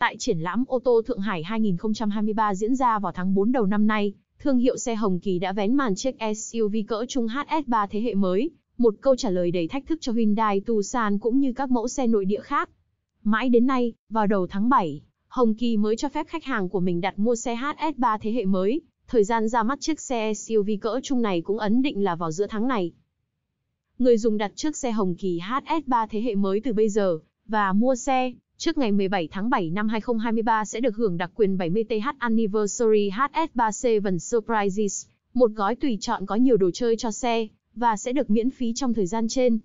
Tại triển lãm ô tô Thượng Hải 2023 diễn ra vào tháng 4 đầu năm nay, thương hiệu xe Hồng Kỳ đã vén màn chiếc SUV cỡ trung HS3 thế hệ mới, một câu trả lời đầy thách thức cho Hyundai Tucson cũng như các mẫu xe nội địa khác. Mãi đến nay, vào đầu tháng 7, Hồng Kỳ mới cho phép khách hàng của mình đặt mua xe HS3 thế hệ mới, thời gian ra mắt chiếc xe SUV cỡ trung này cũng ấn định là vào giữa tháng này. Người dùng đặt trước xe Hồng Kỳ HS3 thế hệ mới từ bây giờ và mua xe trước ngày 17 tháng 7 năm 2023 sẽ được hưởng đặc quyền 70TH Anniversary HS37 3 C Surprises, một gói tùy chọn có nhiều đồ chơi cho xe, và sẽ được miễn phí trong thời gian trên.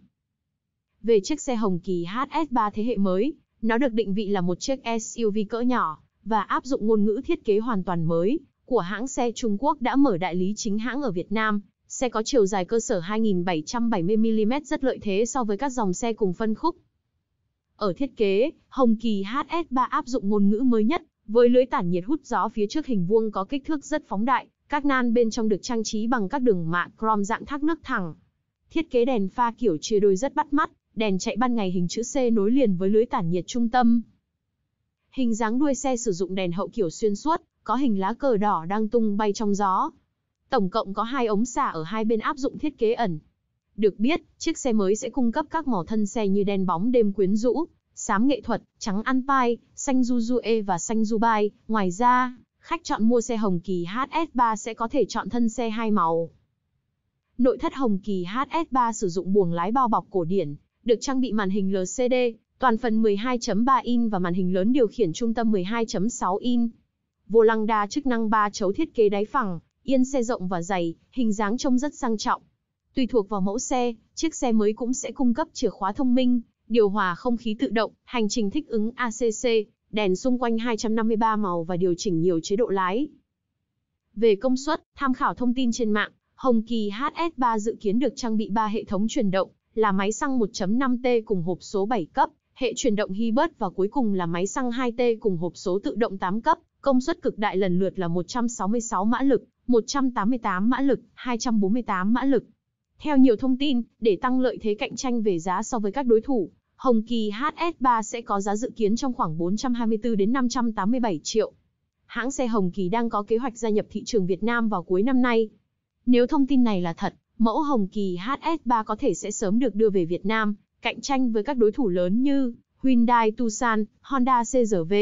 Về chiếc xe Hồng Kỳ HS3 thế hệ mới, nó được định vị là một chiếc SUV cỡ nhỏ, và áp dụng ngôn ngữ thiết kế hoàn toàn mới, của hãng xe Trung Quốc đã mở đại lý chính hãng ở Việt Nam. Xe có chiều dài cơ sở 2.770mm rất lợi thế so với các dòng xe cùng phân khúc. Ở thiết kế, Hồng Kỳ HS3 áp dụng ngôn ngữ mới nhất, với lưới tản nhiệt hút gió phía trước hình vuông có kích thước rất phóng đại, các nan bên trong được trang trí bằng các đường mạ chrome dạng thác nước thẳng. Thiết kế đèn pha kiểu chia đôi rất bắt mắt, đèn chạy ban ngày hình chữ C nối liền với lưới tản nhiệt trung tâm. Hình dáng đuôi xe sử dụng đèn hậu kiểu xuyên suốt, có hình lá cờ đỏ đang tung bay trong gió. Tổng cộng có hai ống xả ở hai bên áp dụng thiết kế ẩn. Được biết, chiếc xe mới sẽ cung cấp các màu thân xe như đen bóng đêm quyến rũ, xám nghệ thuật, trắng ăn pai, xanh du du e và xanh du bai. Ngoài ra, khách chọn mua xe Hồng Kỳ HS3 sẽ có thể chọn thân xe hai màu. Nội thất Hồng Kỳ HS3 sử dụng buồng lái bao bọc cổ điển, được trang bị màn hình LCD, toàn phần 12.3 in và màn hình lớn điều khiển trung tâm 12.6 in. Vô lăng đa chức năng 3 chấu thiết kế đáy phẳng, yên xe rộng và dày, hình dáng trông rất sang trọng. Tùy thuộc vào mẫu xe, chiếc xe mới cũng sẽ cung cấp chìa khóa thông minh, điều hòa không khí tự động, hành trình thích ứng ACC, đèn xung quanh 253 màu và điều chỉnh nhiều chế độ lái. Về công suất, tham khảo thông tin trên mạng, Hồng Kỳ HS3 dự kiến được trang bị 3 hệ thống truyền động, là máy xăng 1.5T cùng hộp số 7 cấp, hệ truyền động hybrid và cuối cùng là máy xăng 2T cùng hộp số tự động 8 cấp, công suất cực đại lần lượt là 166 mã lực, 188 mã lực, 248 mã lực. Theo nhiều thông tin, để tăng lợi thế cạnh tranh về giá so với các đối thủ, Hồng Kỳ HS3 sẽ có giá dự kiến trong khoảng 424 đến 587 triệu. Hãng xe Hồng Kỳ đang có kế hoạch gia nhập thị trường Việt Nam vào cuối năm nay. Nếu thông tin này là thật, mẫu Hồng Kỳ HS3 có thể sẽ sớm được đưa về Việt Nam, cạnh tranh với các đối thủ lớn như Hyundai Tucson, Honda CRV.